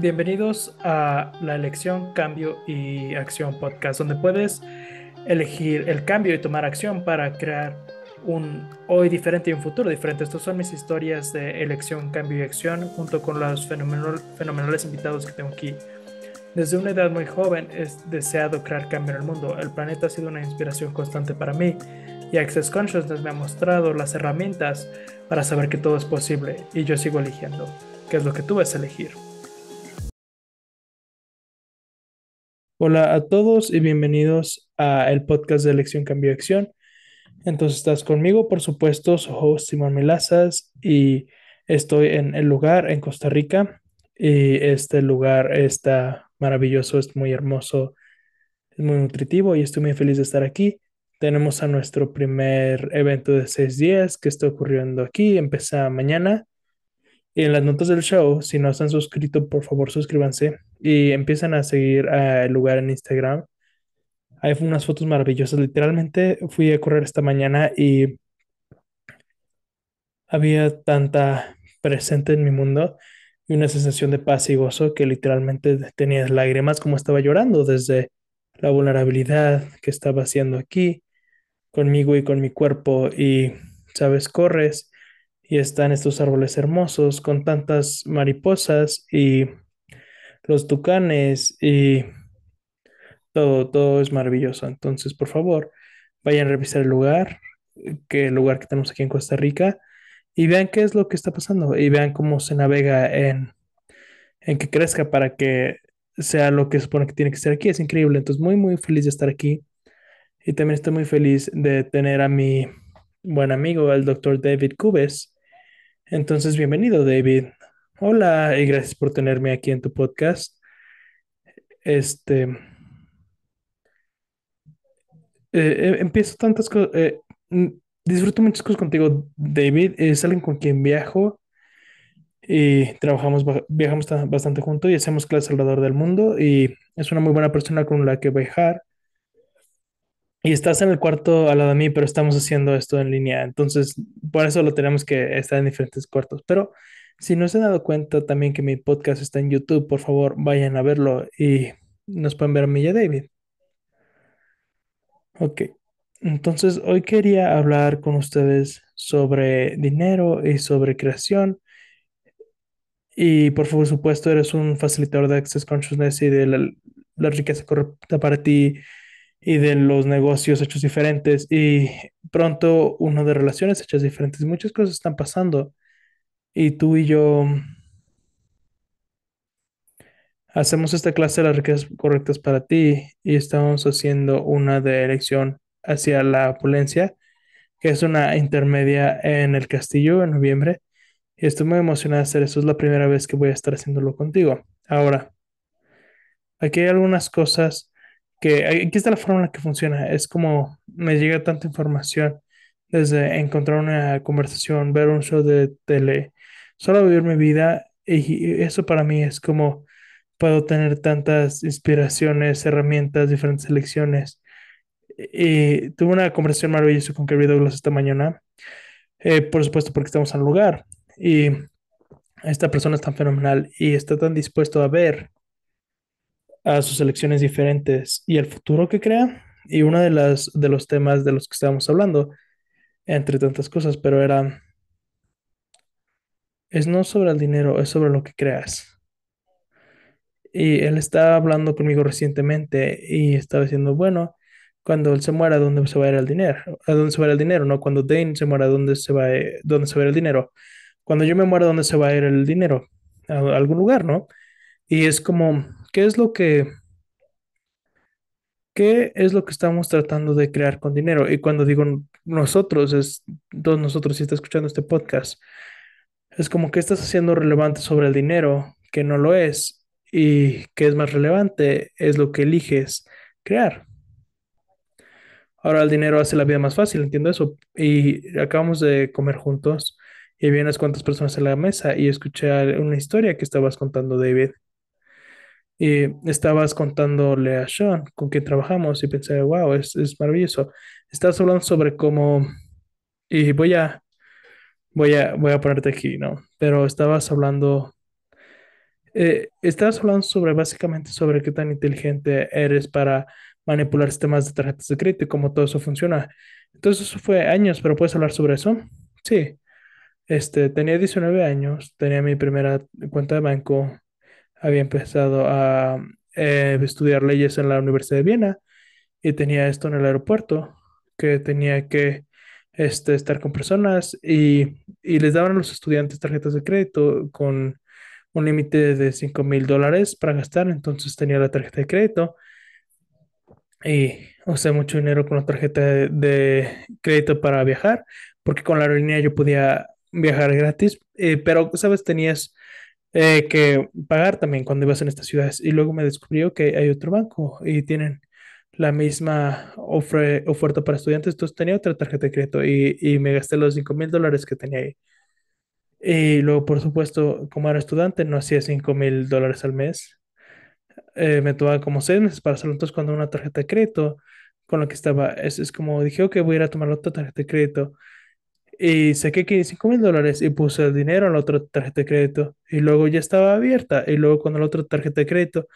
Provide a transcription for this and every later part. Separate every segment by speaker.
Speaker 1: Bienvenidos a la elección, cambio y acción podcast, donde puedes elegir el cambio y tomar acción para crear un hoy diferente y un futuro diferente. Estas son mis historias de elección, cambio y acción, junto con los fenomenales invitados que tengo aquí. Desde una edad muy joven he deseado crear cambio en el mundo. El planeta ha sido una inspiración constante para mí y Access Consciousness me ha mostrado las herramientas para saber que todo es posible y yo sigo eligiendo, que es lo que tú vas a elegir. Hola a todos y bienvenidos a el podcast de Elección Cambio Acción. Entonces estás conmigo, por supuesto, soy host Simón Melazas y estoy en el lugar en Costa Rica y este lugar está maravilloso, es muy hermoso, es muy nutritivo y estoy muy feliz de estar aquí. Tenemos a nuestro primer evento de seis días que está ocurriendo aquí, empieza mañana. Y en las notas del show, si no están suscritos, por favor suscríbanse y empiezan a seguir el lugar en Instagram. Hay unas fotos maravillosas. Literalmente fui a correr esta mañana y había tanta presente en mi mundo y una sensación de paz y gozo que literalmente tenía lágrimas como estaba llorando desde la vulnerabilidad que estaba haciendo aquí conmigo y con mi cuerpo y sabes corres y están estos árboles hermosos con tantas mariposas y los tucanes y todo, todo es maravilloso. Entonces, por favor, vayan a revisar el lugar, que el lugar que tenemos aquí en Costa Rica, y vean qué es lo que está pasando y vean cómo se navega en, en que crezca para que sea lo que supone que tiene que ser aquí. Es increíble. Entonces, muy, muy feliz de estar aquí. Y también estoy muy feliz de tener a mi buen amigo, el doctor David Cubes. Entonces, bienvenido, David. Hola y gracias por tenerme aquí en tu podcast. Este. Eh, eh, empiezo tantas cosas. Eh, mm, disfruto muchas cosas contigo, David. Es alguien con quien viajo y trabajamos, viajamos bastante juntos y hacemos clases alrededor del mundo. Y es una muy buena persona con la que viajar. Y estás en el cuarto al lado de mí, pero estamos haciendo esto en línea. Entonces, por eso lo tenemos que estar en diferentes cuartos. Pero si no se han dado cuenta también que mi podcast está en YouTube, por favor vayan a verlo y nos pueden ver a mí y a David. Ok, entonces hoy quería hablar con ustedes sobre dinero y sobre creación. Y por favor, supuesto, eres un facilitador de Access Consciousness y de la, riqueza correcta para ti y de los negocios hechos diferentes y pronto uno de relaciones hechas diferentes. Muchas cosas están pasando y tú y yo hacemos esta clase de las riquezas correctas para ti y estamos haciendo una de elección hacia la opulencia, que es una intermedia en el castillo en noviembre. Y estoy muy emocionada de hacer eso. Es la primera vez que voy a estar haciéndolo contigo. Ahora, aquí hay algunas cosas que aquí está la forma en la que funciona. Es como me llega tanta información desde encontrar una conversación, ver un show de tele, solo vivir mi vida y eso para mí es como puedo tener tantas inspiraciones, herramientas, diferentes elecciones Y tuve una conversación maravillosa con Kerry Douglas esta mañana, eh, por supuesto porque estamos en un lugar y esta persona es tan fenomenal y está tan dispuesto a ver a sus elecciones diferentes y el futuro que crea. Y uno de, las, de los temas de los que estábamos hablando, entre tantas cosas, pero era es no sobre el dinero, es sobre lo que creas. Y él estaba hablando conmigo recientemente y estaba diciendo, bueno, cuando él se muera, dónde se va a ir el dinero? ¿A dónde se va a ir el dinero? No, cuando Dane se muera, eh, ¿dónde se va a ir, dónde se va el dinero? Cuando yo me muera, ¿dónde se va a ir el dinero? algún lugar, ¿no? Y es como, ¿qué es lo que... ¿Qué es lo que estamos tratando de crear con dinero? Y cuando digo nosotros, es todos nosotros si está escuchando este podcast, es como que estás haciendo relevante sobre el dinero, que no lo es, y que es más relevante, es lo que eliges crear. Ahora el dinero hace la vida más fácil, entiendo eso. Y acabamos de comer juntos y vienes unas cuantas personas en la mesa y escuché una historia que estabas contando, David. Y estabas contándole a Sean con quien trabajamos y pensé, wow, es, es maravilloso. Estás hablando sobre cómo, y voy a voy a, voy ponerte aquí, ¿no? Pero estabas hablando, eh, estabas hablando sobre básicamente sobre qué tan inteligente eres para manipular sistemas de tarjetas de crédito y cómo todo eso funciona. Entonces eso fue años, pero ¿puedes hablar sobre eso? Sí. Este, tenía 19 años, tenía mi primera cuenta de banco, había empezado a eh, estudiar leyes en la Universidad de Viena y tenía esto en el aeropuerto, que tenía que este, estar con personas y, les daban a los estudiantes tarjetas de crédito con un límite de 5 mil dólares para gastar, entonces tenía la tarjeta de crédito y usé mucho dinero con la tarjeta de, crédito para viajar, porque con la aerolínea yo podía viajar gratis, eh, pero, ¿sabes? Tenías eh, que pagar también cuando ibas en estas ciudades y luego me descubrió que hay otro banco y tienen la misma ofre, oferta para estudiantes, entonces tenía otra tarjeta de crédito y, y me gasté los 5 mil dólares que tenía ahí. Y luego, por supuesto, como era estudiante, no hacía 5 mil dólares al mes. Eh, me tomaba como seis meses para hacerlo. Entonces, cuando una tarjeta de crédito con lo que estaba, es, como dije, ok, voy a ir a tomar otra tarjeta de crédito. Y saqué 5 mil dólares y puse el dinero en la otra tarjeta de crédito. Y luego ya estaba abierta. Y luego con la otra tarjeta de crédito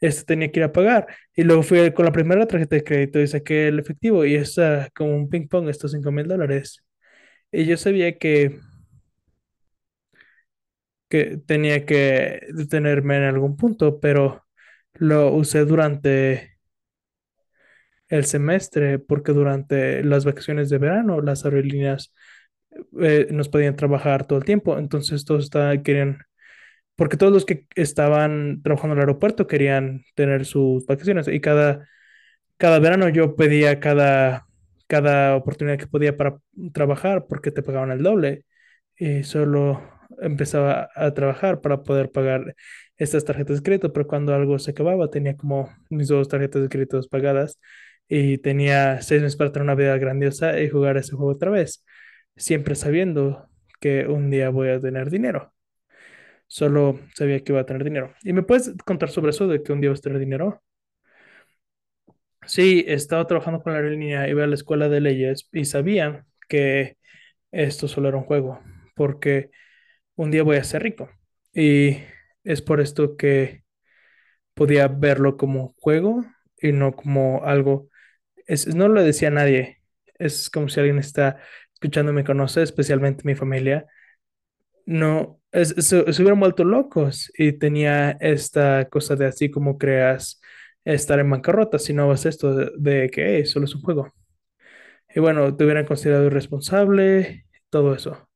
Speaker 1: este tenía que ir a pagar. Y luego fui con la primera tarjeta de crédito y saqué el efectivo y es como un ping pong estos 5 mil dólares. Y yo sabía que, que tenía que detenerme en algún punto, pero lo usé durante el semestre porque durante las vacaciones de verano las aerolíneas eh, nos podían trabajar todo el tiempo, entonces todos querían porque todos los que estaban trabajando en el aeropuerto querían tener sus vacaciones y cada, cada verano yo pedía cada, cada oportunidad que podía para trabajar porque te pagaban el doble y solo empezaba a trabajar para poder pagar estas tarjetas de crédito, pero cuando algo se acababa tenía como mis dos tarjetas de crédito pagadas y tenía seis meses para tener una vida grandiosa y jugar ese juego otra vez, siempre sabiendo que un día voy a tener dinero. Solo sabía que iba a tener dinero. ¿Y me puedes contar sobre eso de que un día vas a tener dinero? Sí, estaba trabajando con la aerolínea, iba a la escuela de leyes y sabía que esto solo era un juego, porque un día voy a ser rico. Y es por esto que podía verlo como juego y no como algo. Es, no lo decía nadie. Es como si alguien está escuchando me conoce, especialmente mi familia, no, es, se, hubieran vuelto locos y tenía esta cosa de así como creas estar en bancarrota, si no vas esto de, que solo es un juego. Y bueno, te hubieran considerado irresponsable, todo eso.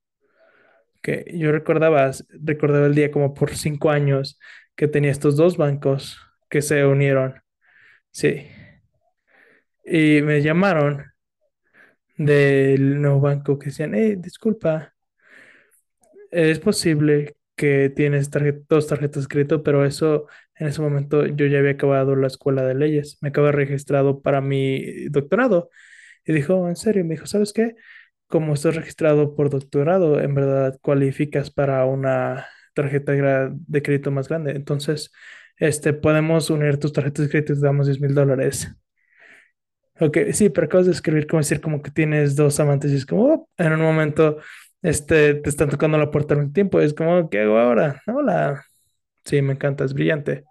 Speaker 1: Que yo recordaba, recordaba el día como por cinco años que tenía estos dos bancos que se unieron. Sí. Y me llamaron del nuevo banco que decían, hey, disculpa, es posible que tienes dos tarjetas de crédito, pero eso en ese momento yo ya había acabado la escuela de leyes, me acaba registrado para mi doctorado. Y dijo, en serio, me dijo, ¿sabes qué? Como estás registrado por doctorado, en verdad cualificas para una tarjeta de crédito más grande. Entonces, este, podemos unir tus tarjetas de crédito y te damos 10 mil dólares. Ok, sí, pero acabas de escribir como decir como que tienes dos amantes y es como, oh", en un momento este, te están tocando la puerta un tiempo, es como, ¿qué hago ahora? Hola. Sí, me encanta, es brillante.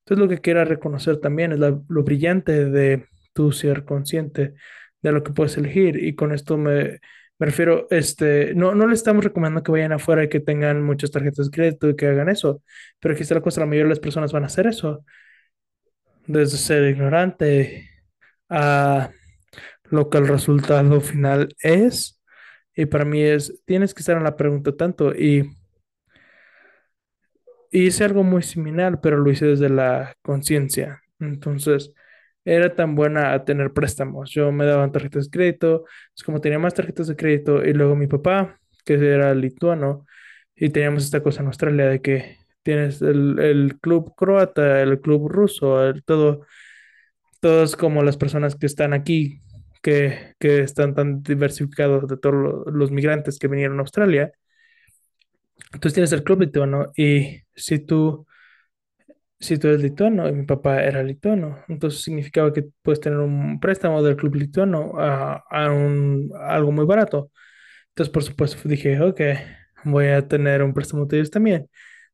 Speaker 1: Entonces lo que quiero reconocer también es lo brillante de tu ser consciente, de lo que puedes elegir. Y con esto me, me refiero, este, no, no le estamos recomendando que vayan afuera y que tengan muchas tarjetas de crédito y que hagan eso, pero aquí está la cosa, la mayoría de las personas van a hacer eso. Desde ser ignorante a lo que el resultado final es y para mí es, tienes que estar en la pregunta tanto. Y, hice algo muy similar, pero lo hice desde la conciencia. Entonces, era tan buena a tener préstamos. Yo me daban tarjetas de crédito, es como tenía más tarjetas de crédito. Y luego mi papá, que era lituano, y teníamos esta cosa en Australia de que tienes el, club croata, el club ruso, el, todo, todos como las personas que están aquí que, que están tan diversificados de todos los migrantes que vinieron a Australia. Entonces tienes el club lituano y si tú, si tú eres lituano y mi papá era lituano, entonces significaba que puedes tener un préstamo del club lituano a, a, un, a algo muy barato. Entonces, por supuesto, dije, ok, voy a tener un préstamo de ellos también.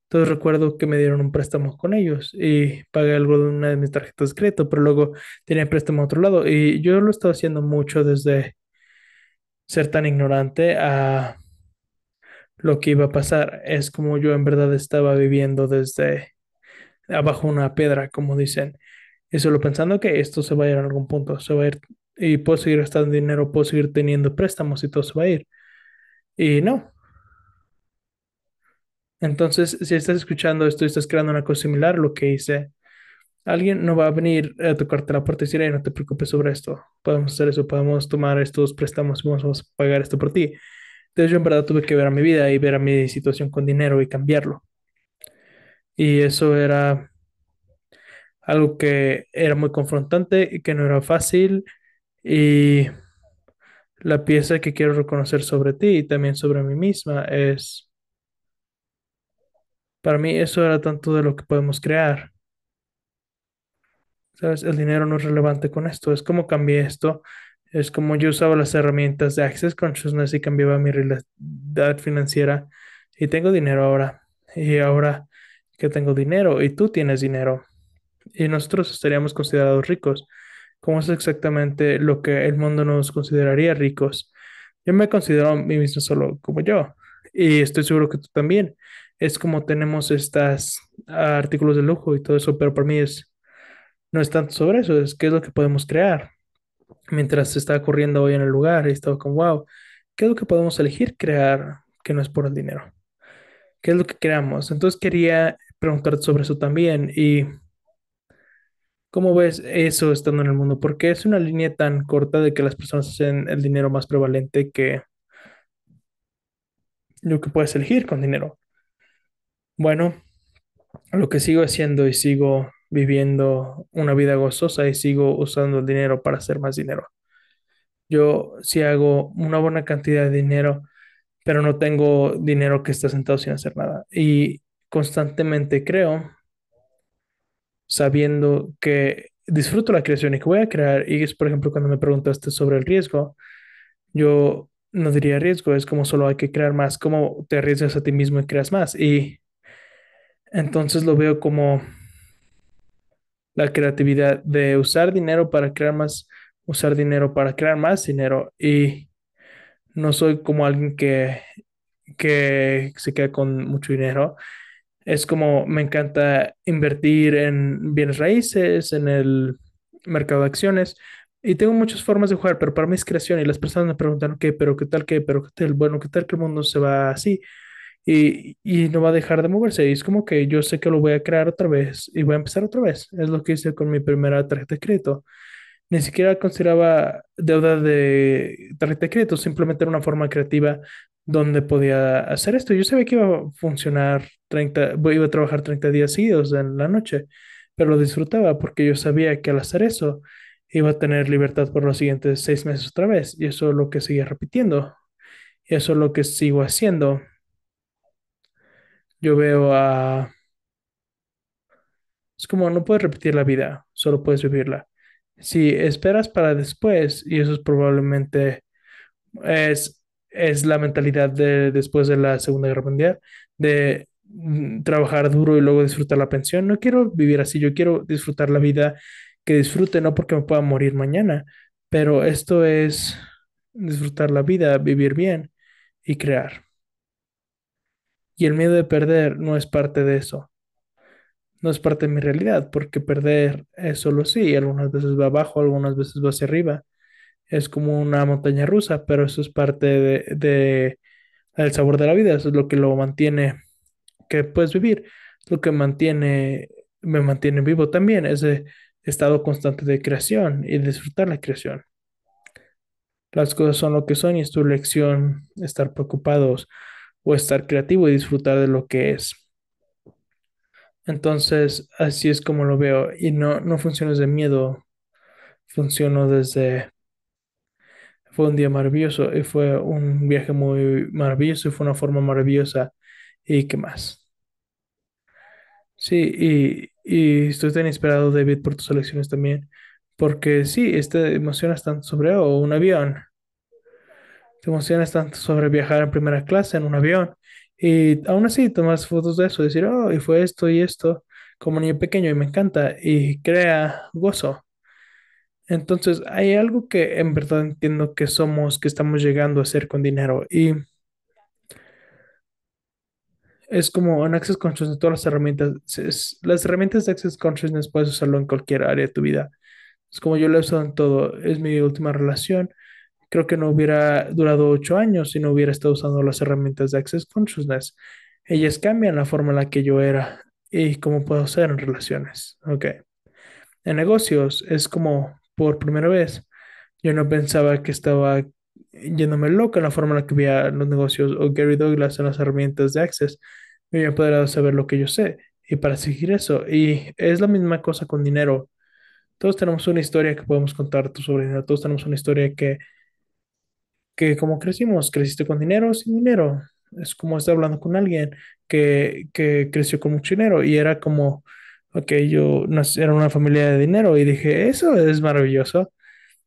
Speaker 1: Entonces recuerdo que me dieron un préstamo con ellos y pagué algo de una de mis tarjetas de crédito, pero luego tenía préstamo a otro lado. Y yo lo estaba haciendo mucho desde ser tan ignorante a lo que iba a pasar. Es como yo en verdad estaba viviendo desde abajo una piedra, como dicen. Y solo pensando que esto se va a ir en algún punto, se va a ir y puedo seguir gastando dinero, puedo seguir teniendo préstamos y todo se va a ir. Y no, entonces, si estás escuchando esto y estás creando una cosa similar, lo que hice, alguien no va a venir a tocarte la puerta y decir, no te preocupes sobre esto, podemos hacer eso, podemos tomar estos préstamos, vamos a pagar esto por ti. Entonces yo en verdad tuve que ver a mi vida y ver a mi situación con dinero y cambiarlo. Y eso era algo que era muy confrontante y que no era fácil. Y la pieza que quiero reconocer sobre ti y también sobre mí misma es para mí eso era tanto de lo que podemos crear. ¿Sabes? El dinero no es relevante con esto. Es como cambié esto. Es como yo usaba las herramientas de Access Consciousness y cambiaba mi realidad financiera. Y tengo dinero ahora. Y ahora que tengo dinero y tú tienes dinero. Y nosotros estaríamos considerados ricos. ¿Cómo es exactamente lo que el mundo nos consideraría ricos. Yo me considero a mí mismo solo como yo y estoy seguro que tú también. Es como tenemos estos ah, artículos de lujo y todo eso, pero para mí es, no es tanto sobre eso, es qué es lo que podemos crear. Mientras estaba está corriendo hoy en el lugar, Y estaba con, wow, ¿qué es lo que podemos elegir crear que no es por el dinero? ¿Qué es lo que creamos? Entonces quería preguntarte sobre eso también y ¿Cómo ves eso estando en el mundo? Porque es una línea tan corta de que las personas hacen el dinero más prevalente que lo que puedes elegir con dinero. Bueno, lo que sigo haciendo y sigo viviendo una vida gozosa y sigo usando el dinero para hacer más dinero. Yo si hago una buena cantidad de dinero, pero no tengo dinero que está sentado sin hacer nada. Y constantemente creo, sabiendo que disfruto la creación y que voy a crear. Y es, por ejemplo, cuando me preguntaste sobre el riesgo, yo no diría riesgo, es como solo hay que crear más, como te arriesgas a ti mismo y creas más. Y entonces lo veo como la creatividad de usar dinero para crear más, usar dinero para crear más dinero. Y no soy como alguien que, que se queda con mucho dinero. Es como me encanta invertir en bienes raíces, en el mercado de acciones, y tengo muchas formas de jugar, pero para mí es creación. Y las personas me preguntan, ¿qué? ¿Pero qué tal? ¿Qué? ¿Pero qué tal? Bueno, ¿qué tal que el mundo se va así? Y, y no va a dejar de moverse. Y es como que yo sé que lo voy a crear otra vez y voy a empezar otra vez. Es lo que hice con mi primera tarjeta de crédito. Ni siquiera consideraba deuda de tarjeta de crédito, simplemente era una forma creativa donde podía hacer esto. Yo sabía que iba a funcionar 30, iba a trabajar 30 días seguidos en la noche, pero lo disfrutaba porque yo sabía que al hacer eso iba a tener libertad por los siguientes seis meses otra vez. Y eso es lo que sigue repitiendo. Y eso es lo que sigo haciendo. Yo veo a... Es como no puedes repetir la vida, solo puedes vivirla. Si esperas para después, y eso es probablemente es, es la mentalidad de después de la Segunda Guerra Mundial, de mm, trabajar duro y luego disfrutar la pensión. No quiero vivir así, yo quiero disfrutar la vida que disfrute, no porque me pueda morir mañana, pero esto es disfrutar la vida, vivir bien y crear. Y el miedo de perder no es parte de eso. No es parte de mi realidad, porque perder es solo sí, algunas veces va abajo, algunas veces va hacia arriba. Es como una montaña rusa, pero eso es parte de, el sabor de la vida, eso es lo que lo mantiene que puedes vivir, lo que mantiene me mantiene vivo también, ese estado constante de creación y disfrutar la creación. Las cosas son lo que son y es tu lección estar preocupados o estar creativo y disfrutar de lo que es. Entonces, así es como lo veo y no, no funciono desde miedo, Funcionó desde... Fue un día maravilloso y fue un viaje muy maravilloso y fue una forma maravillosa y qué más. Sí, y, y estoy tan inspirado, David, por tus elecciones también. Porque sí, te emocionas tanto sobre un avión. Te emocionas tanto sobre viajar en primera clase en un avión. Y aún así, tomas fotos de eso, decir, oh, y fue esto y esto, como niño pequeño, y me encanta, y crea gozo. Entonces, hay algo que en verdad entiendo que somos, que estamos llegando a ser con dinero. Y es como en Access Consciousness, todas las herramientas, las herramientas de Access Consciousness puedes usarlo en cualquier área de tu vida. Es como yo lo he usado en todo, es mi última relación. Creo que no hubiera durado ocho años si no hubiera estado usando las herramientas de Access Consciousness. Ellas cambian la forma en la que yo era y cómo puedo ser en relaciones. Ok. En negocios es como por primera vez yo no pensaba que estaba yéndome loca en la forma en la que veía los negocios o Gary Douglas en las herramientas de Access. Me había empoderado saber lo que yo sé y para seguir eso. Y es la misma cosa con dinero. Todos tenemos una historia que podemos contar sobre dinero. Todos tenemos una historia que, que como crecimos, creciste con dinero o sin dinero. Es como estar hablando con alguien que, que creció con mucho dinero y era como, ok, yo nací, era una familia de dinero y dije, eso es maravilloso.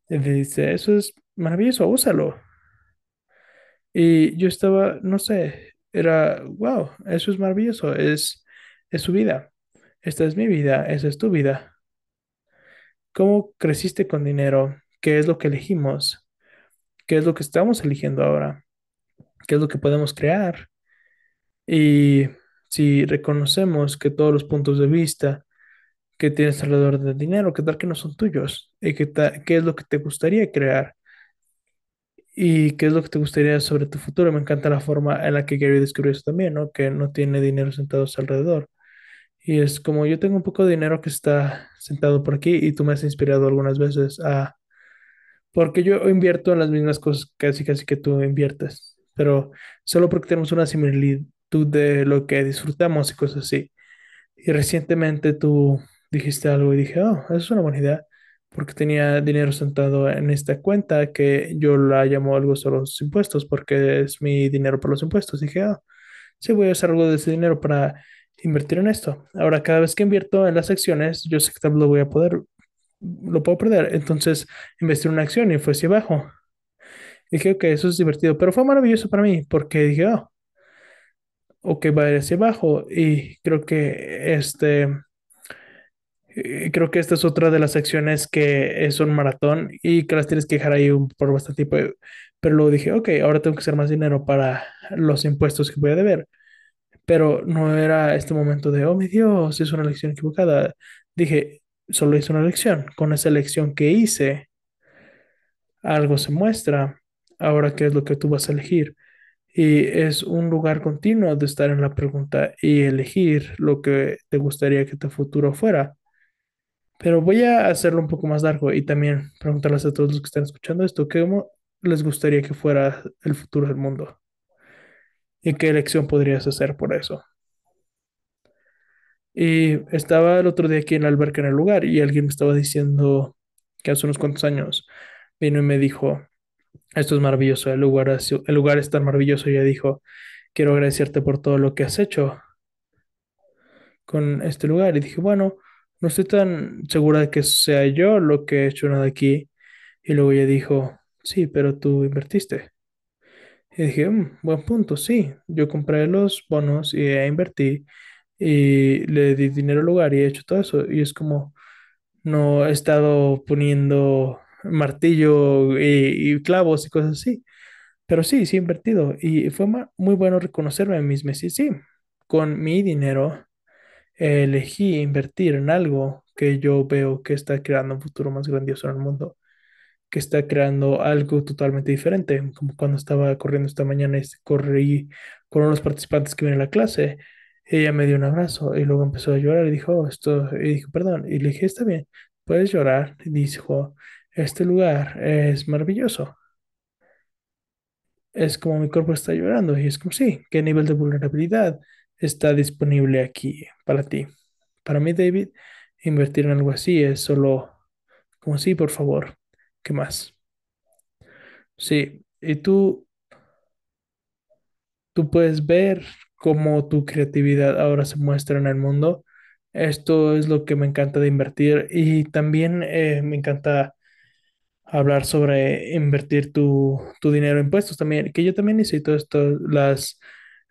Speaker 1: Y dice, eso es maravilloso, úsalo. Y yo estaba, no sé, era, wow, eso es maravilloso, es, es su vida, esta es mi vida, esa es tu vida. ¿Cómo creciste con dinero? ¿Qué es lo que elegimos? ¿Qué es lo que estamos eligiendo ahora? ¿Qué es lo que podemos crear? Y si reconocemos que todos los puntos de vista que tienes alrededor del dinero, que tal que no son tuyos? ¿Y qué es lo que te gustaría crear? ¿Y qué es lo que te gustaría sobre tu futuro? Me encanta la forma en la que Gary descubrió eso también, ¿no? Que no tiene dinero sentado alrededor. Y es como yo tengo un poco de dinero que está sentado por aquí y tú me has inspirado algunas veces a... Porque yo invierto en las mismas cosas casi casi que tú inviertes, pero solo porque tenemos una similitud de lo que disfrutamos y cosas así. Y recientemente tú dijiste algo y dije, oh, eso es una buena idea porque tenía dinero sentado en esta cuenta que yo la llamo algo sobre los impuestos porque es mi dinero por los impuestos. Y dije, ah, sí, voy a usar algo de ese dinero para invertir en esto. Ahora, cada vez que invierto en las acciones, yo sé que lo voy a poder, lo puedo perder. Entonces, investí en una acción y fue hacia abajo. Y dije, ok, eso es divertido, pero fue maravilloso para mí porque dije, oh, ok, va a ir hacia abajo. Y creo que este eh, creo que esta es otra de las secciones que es un maratón y que las tienes que dejar ahí un, por bastante tiempo. Pero luego dije, ok, ahora tengo que hacer más dinero para los impuestos que voy a deber. Pero no era este momento de, oh, mi Dios, es una elección equivocada. Dije, solo hice una elección. Con esa elección que hice, algo se muestra. Ahora, ¿qué es lo que tú vas a elegir? Y es un lugar continuo de estar en la pregunta y elegir lo que te gustaría que tu futuro fuera. Pero voy a hacerlo un poco más largo y también preguntarles a todos los que están escuchando esto, ¿cómo les gustaría que fuera el futuro del mundo? ¿Y qué elección podrías hacer por eso? Y estaba el otro día aquí en la alberca en el lugar y alguien me estaba diciendo que hace unos cuantos años vino y me dijo, esto es maravilloso, el lugar, es, el lugar es tan maravilloso, y dijo, quiero agradecerte por todo lo que has hecho con este lugar. Y dije, bueno, no estoy tan segura de que sea yo lo que he hecho nada aquí. Y luego ella dijo, sí, pero tú invertiste. Y dije, mm, buen punto, sí. Yo compré los bonos y invertí y le di dinero al lugar y he hecho todo eso. Y es como, no he estado poniendo martillo y, clavos y cosas así. Pero sí, sí he invertido. Y fue muy bueno reconocerme a mí mismo. Sí, sí, con mi dinero elegí invertir en algo que yo veo que está creando un futuro más grandioso en el mundo, que está creando algo totalmente diferente, como cuando estaba corriendo esta mañana y corrí con unos participantes que vienen a la clase, ella me dio un abrazo y luego empezó a llorar y dijo, esto, y dijo, perdón, y le dije, está bien, puedes llorar, y dijo, este lugar es maravilloso. Es como mi cuerpo está llorando y es como, sí, qué nivel de vulnerabilidad, está disponible aquí para ti. Para mí, David, invertir en algo así es solo como sí, por favor, ¿qué más? Sí, y tú, tú puedes ver cómo tu creatividad ahora se muestra en el mundo. Esto es lo que me encanta de invertir y también eh, me encanta hablar sobre invertir tu, tu dinero en impuestos también, que yo también hice todas las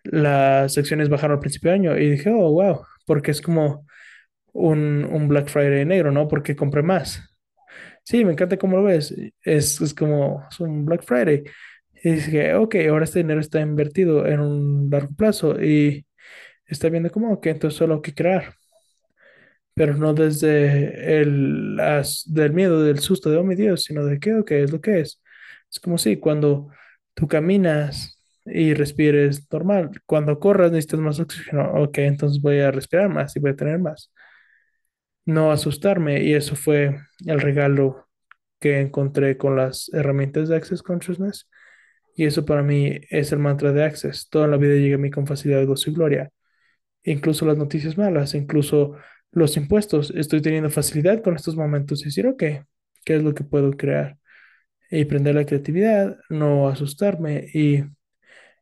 Speaker 1: las secciones bajaron al principio del año y dije, oh, wow, porque es como un, Black Friday negro, ¿no? Porque compré más. Sí, me encanta cómo lo ves. Es, como es un Black Friday. Y dije, ok, ahora este dinero está invertido en un largo plazo y está viendo como que entonces solo hay que crear. Pero no desde el las, del miedo, del susto de, oh mi Dios, sino de que, ok, es lo que es. Es como si cuando tú caminas y respires normal. Cuando corras necesitas más oxígeno. Ok, entonces voy a respirar más y voy a tener más. No asustarme. Y eso fue el regalo que encontré con las herramientas de Access Consciousness. Y eso para mí es el mantra de Access. Toda la vida llega a mí con facilidad, gozo y gloria. Incluso las noticias malas, incluso los impuestos. Estoy teniendo facilidad con estos momentos y decir, ok, ¿qué es lo que puedo crear? Y prender la creatividad, no asustarme y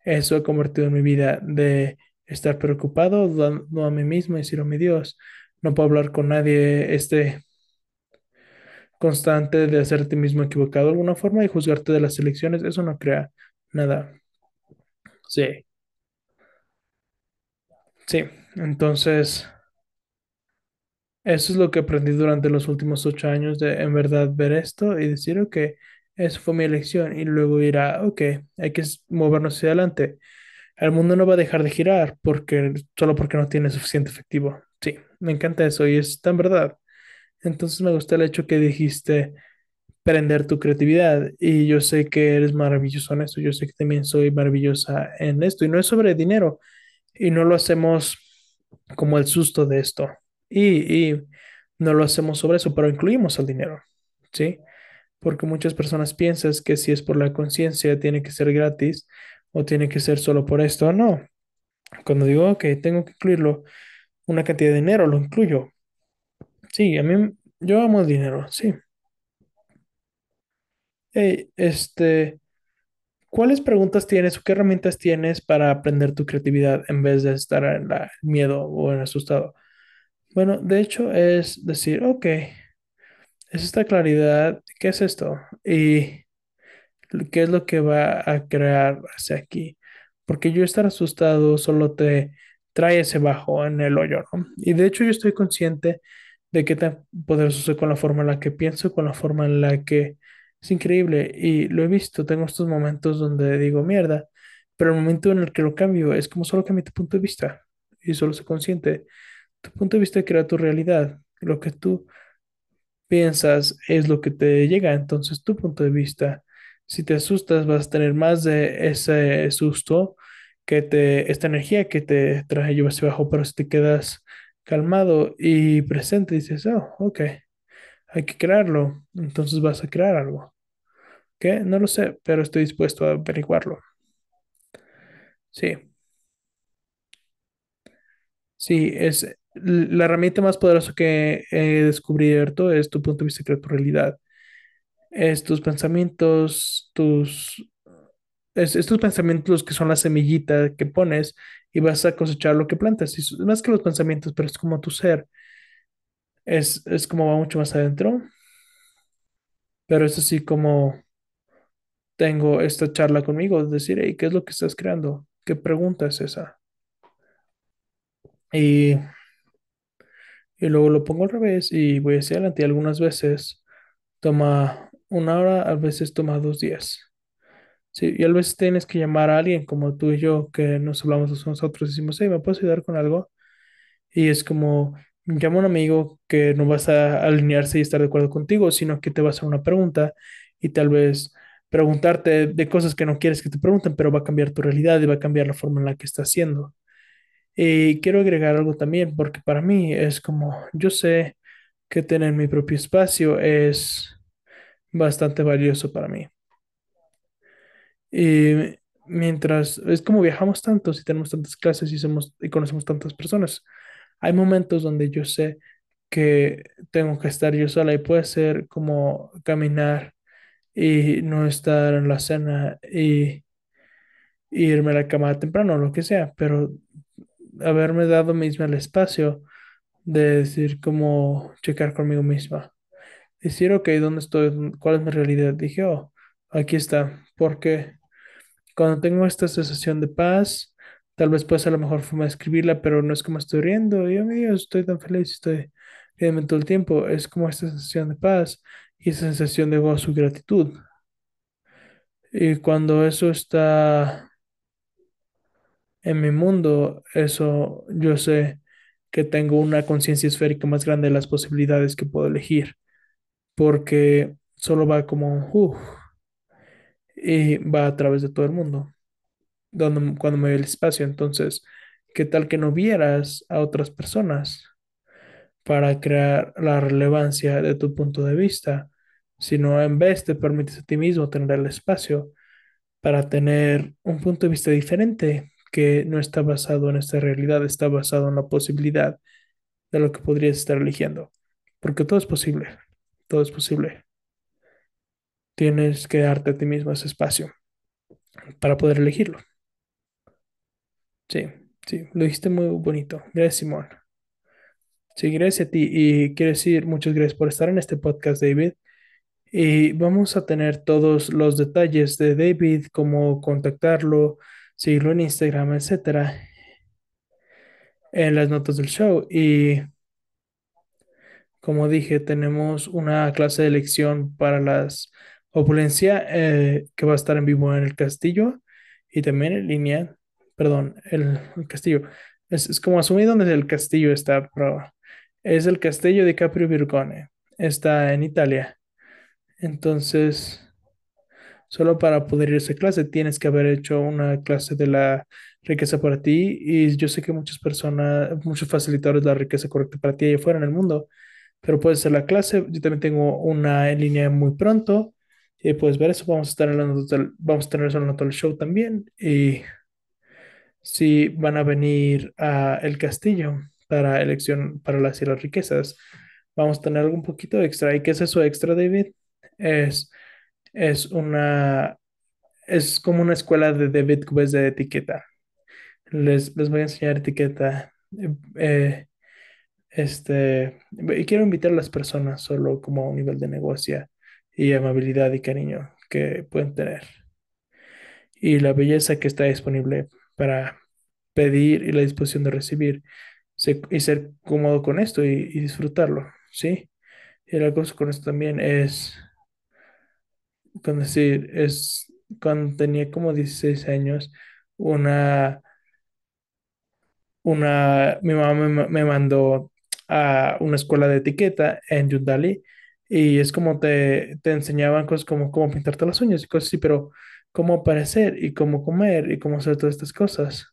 Speaker 1: eso ha convertido en mi vida de estar preocupado, dando a mí mismo y decir, oh mi Dios, no puedo hablar con nadie, este constante de hacerte mismo equivocado de alguna forma y juzgarte de las elecciones, eso no crea nada. Sí. Sí, entonces, eso es lo que aprendí durante los últimos ocho años de en verdad ver esto y decir, que eso fue mi elección. Y luego dirá, ok, hay que movernos hacia adelante. El mundo no va a dejar de girar porque, solo porque no tiene suficiente efectivo. Sí, me encanta eso y es tan verdad. Entonces me gusta el hecho que dijiste prender tu creatividad y yo sé que eres maravilloso en esto, yo sé que también soy maravillosa en esto y no es sobre dinero y no lo hacemos como el susto de esto y, y no lo hacemos sobre eso, pero incluimos el dinero, ¿sí? porque muchas personas piensan que si es por la conciencia tiene que ser gratis o tiene que ser solo por esto. No, cuando digo, ok, tengo que incluirlo, una cantidad de dinero lo incluyo. Sí, a mí, yo amo el dinero, sí. Hey, este, ¿cuáles preguntas tienes o qué herramientas tienes para aprender tu creatividad en vez de estar en la miedo o en asustado? Bueno, de hecho es decir, ok, es esta claridad, ¿qué es esto? Y qué es lo que va a crear hacia aquí. Porque yo estar asustado solo te trae ese bajo en el hoyo, ¿no? Y de hecho yo estoy consciente de que te poderoso soy con la forma en la que pienso, con la forma en la que... Es increíble y lo he visto, tengo estos momentos donde digo mierda, pero el momento en el que lo cambio es como solo cambia tu punto de vista y solo soy consciente. Tu punto de vista crea tu realidad, lo que tú piensas es lo que te llega. Entonces, tu punto de vista, si te asustas, vas a tener más de ese susto que te, esta energía que te trae yo hacia abajo, pero si te quedas calmado y presente, dices, oh, ok, hay que crearlo, entonces vas a crear algo. ¿Qué? No lo sé, pero estoy dispuesto a averiguarlo. Sí. Sí, es la herramienta más poderosa que he descubierto es tu punto de vista secreto realidad. Es tus pensamientos, tus... Es, pensamientos los que son la semillita que pones y vas a cosechar lo que plantas. Y más que los pensamientos, pero es como tu ser. Es, como va mucho más adentro. Pero es así como tengo esta charla conmigo, es decir, ¿qué es lo que estás creando? ¿Qué pregunta es esa? Y y luego lo pongo al revés y voy hacia adelante. algunas veces toma una hora, a veces toma dos días. y a veces tienes que llamar a alguien como tú y yo que nos hablamos nosotros y decimos, hey, ¿me puedes ayudar con algo? Y es como, llama a un amigo que no vas a alinearse y estar de acuerdo contigo, sino que te va a hacer una pregunta y tal vez preguntarte de cosas que no quieres que te pregunten, pero va a cambiar tu realidad y va a cambiar la forma en la que estás haciendo. Y quiero agregar algo también, porque para mí es como, yo sé que tener mi propio espacio es bastante valioso para mí. Y mientras, es como viajamos tanto, si tenemos tantas clases y, conocemos tantas personas, hay momentos donde yo sé que tengo que estar yo sola y puede ser como caminar y no estar en la cena y, y irme a la cama temprano, lo que sea, pero haberme dado misma el espacio de decir cómo checar conmigo misma. Decir, ok, ¿dónde estoy? ¿Cuál es mi realidad? Dije, oh, aquí está. Porque cuando tengo esta sensación de paz, tal vez pues a la mejor forma de escribirla, pero no es como estoy riendo. Yo, mío, estoy tan feliz, estoy en todo el tiempo. Es como esta sensación de paz y esa sensación de gozo y gratitud. Y cuando eso está en mi mundo, eso yo sé que tengo una conciencia esférica más grande de las posibilidades que puedo elegir, porque solo va como, uff, y va a través de todo el mundo, donde, cuando me ve el espacio. Entonces, ¿qué tal que no vieras a otras personas para crear la relevancia de tu punto de vista? Sino en vez te permites a ti mismo tener el espacio para tener un punto de vista diferente que no está basado en esta realidad, está basado en la posibilidad de lo que podrías estar eligiendo. Porque todo es posible, todo es posible. Tienes que darte a ti mismo ese espacio para poder elegirlo. Sí, sí, lo dijiste muy bonito. Gracias, Simón. Sí, gracias a ti. Y quiero decir muchas gracias por estar en este podcast, David. Y vamos a tener todos los detalles de David, cómo contactarlo, seguirlo en Instagram, etcétera, en las notas del show. Y como dije, tenemos una clase de lección para las opulencia eh, que va a estar en vivo en el castillo y también en línea, perdón, el, el castillo. Es, como asumir donde el castillo está, pero es el castillo de Caprio Virgone. Está en Italia. Entonces, Solo para poder ir a esa clase tienes que haber hecho una clase de la riqueza para ti y yo sé que muchas personas, muchos facilitadores de la riqueza correcta para ti allá afuera en el mundo, pero puedes hacer la clase. Yo también tengo una en línea muy pronto y puedes ver eso. Vamos a estar vamos a tener eso en el show también y si van a venir a el castillo para elección para las y las riquezas, vamos a tener algún poquito extra. ¿Y qué es eso extra, David? Es es una, es como una escuela de David de etiqueta. Les, voy a enseñar etiqueta. Eh, este, y quiero invitar a las personas solo como a un nivel de negocio y amabilidad y cariño que pueden tener. Y la belleza que está disponible para pedir y la disposición de recibir y ser cómodo con esto y, disfrutarlo, ¿sí? Y el cosa con esto también es con decir, es cuando tenía como 16 años, una, una, mi mamá me, mandó a una escuela de etiqueta en Yundali y es como te, te enseñaban cosas como cómo pintarte las uñas y cosas así, pero cómo aparecer y cómo comer y cómo hacer todas estas cosas.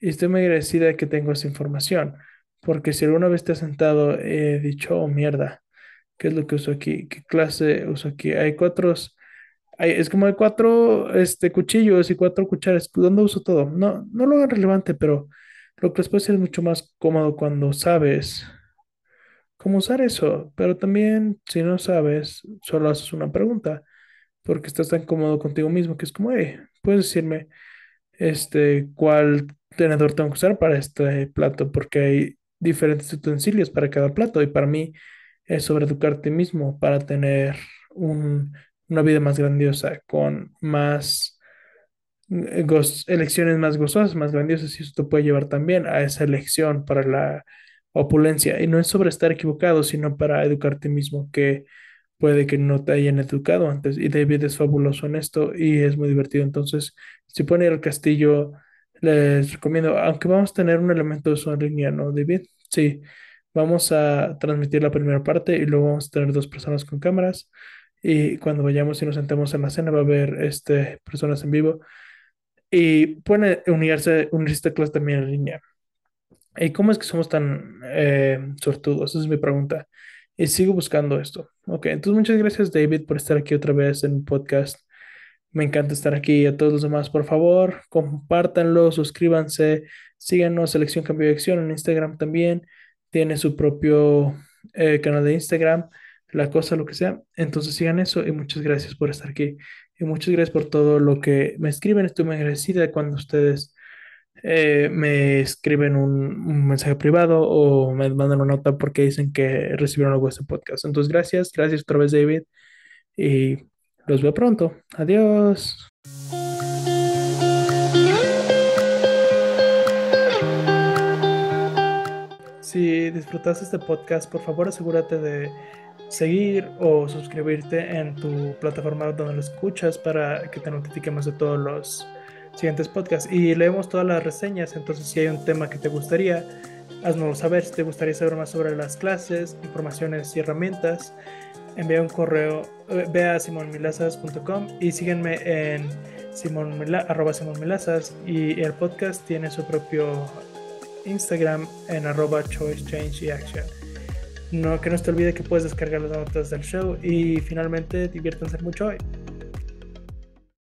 Speaker 1: Y estoy muy agradecida de que tengo esa información, porque si alguna vez te has sentado he dicho, oh mierda, ¿qué es lo que uso aquí? ¿Qué clase uso aquí? Hay cuatro es como de cuatro este, cuchillos y cuatro cucharas, pues, ¿dónde uso todo? No, no lo hagan relevante, pero lo que les puede ser es mucho más cómodo cuando sabes cómo usar eso, pero también si no sabes, solo haces una pregunta, porque estás tan cómodo contigo mismo que es como, hey, puedes decirme este, cuál tenedor tengo que usar para este plato, porque hay diferentes utensilios para cada plato y para mí es sobre educarte mismo para tener un una vida más grandiosa, con más eh, elecciones más gozosas, más grandiosas, y eso te puede llevar también a esa elección para la opulencia. Y no es sobre estar equivocado, sino para educarte mismo, que puede que no te hayan educado antes. Y David es fabuloso en esto y es muy divertido. Entonces, si pueden ir al castillo, les recomiendo, aunque vamos a tener un elemento de su David? Sí, vamos a transmitir la primera parte y luego vamos a tener dos personas con cámaras y cuando vayamos y nos sentemos en la cena va a haber este, personas en vivo y pueden eh, unirse, unirse a clase también en línea. ¿Y cómo es que somos tan eh, sortudos? Esa es mi pregunta. Y sigo buscando esto. Ok, entonces muchas gracias David por estar aquí otra vez en podcast. Me encanta estar aquí. A todos los demás, por favor, compártanlo, suscríbanse, síganos, Selección Cambio de Acción en Instagram también. Tiene su propio eh, canal de Instagram la cosa, lo que sea. Entonces sigan eso y muchas gracias por estar aquí. Y muchas gracias por todo lo que me escriben. Estoy muy agradecida cuando ustedes eh, me escriben un, un, mensaje privado o me mandan una nota porque dicen que recibieron algo de este podcast. Entonces gracias, gracias otra vez David y los veo pronto. Adiós. Si disfrutaste este podcast, por favor asegúrate de seguir o suscribirte en tu plataforma donde lo escuchas para que te notifiquemos de todos los siguientes podcasts. Y leemos todas las reseñas, entonces si hay un tema que te gustaría, haznoslo saber. Si te gustaría saber más sobre las clases, informaciones y herramientas, envía un correo, eh, ve a simonmilazas.com y síguenme en simonmila, simonmilazas y el podcast tiene su propio Instagram en arroba no, que no se te olvide que puedes descargar los notas del show y finalmente diviértanse mucho hoy.